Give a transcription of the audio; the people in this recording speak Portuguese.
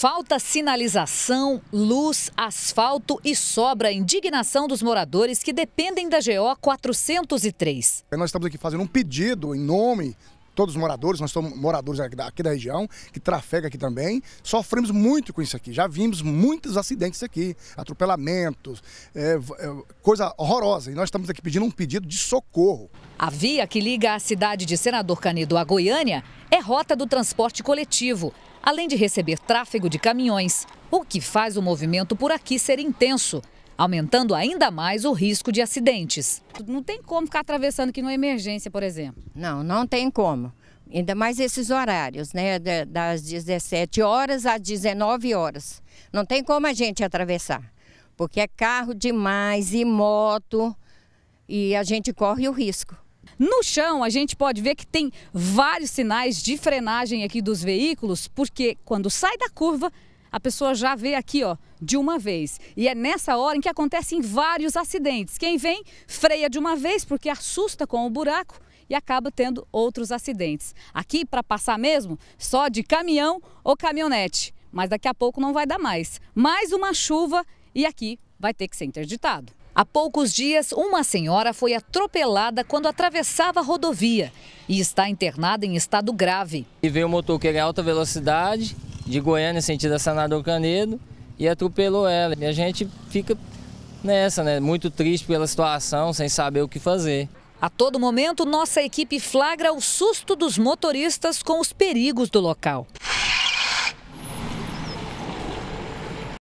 Falta sinalização, luz, asfalto e sobra indignação dos moradores que dependem da GO 403. Nós estamos aqui fazendo um pedido em nome todos os moradores, nós somos moradores aqui da região, que trafega aqui também, sofremos muito com isso aqui. Já vimos muitos acidentes aqui, atropelamentos, é, é, coisa horrorosa. E nós estamos aqui pedindo um pedido de socorro. A via que liga a cidade de Senador Canedo à Goiânia é rota do transporte coletivo além de receber tráfego de caminhões, o que faz o movimento por aqui ser intenso, aumentando ainda mais o risco de acidentes. Não tem como ficar atravessando aqui numa emergência, por exemplo. Não, não tem como. Ainda mais esses horários, né? Das 17 horas às 19 horas. Não tem como a gente atravessar, porque é carro demais e moto e a gente corre o risco. No chão, a gente pode ver que tem vários sinais de frenagem aqui dos veículos, porque quando sai da curva, a pessoa já vê aqui, ó, de uma vez. E é nessa hora em que acontecem vários acidentes. Quem vem freia de uma vez porque assusta com o buraco e acaba tendo outros acidentes. Aqui para passar mesmo, só de caminhão ou caminhonete, mas daqui a pouco não vai dar mais. Mais uma chuva e aqui vai ter que ser interditado. Há poucos dias, uma senhora foi atropelada quando atravessava a rodovia e está internada em estado grave. E veio um motoqueiro é em alta velocidade, de Goiânia, sentido a Senador Canedo, e atropelou ela. E a gente fica nessa, né? Muito triste pela situação, sem saber o que fazer. A todo momento, nossa equipe flagra o susto dos motoristas com os perigos do local.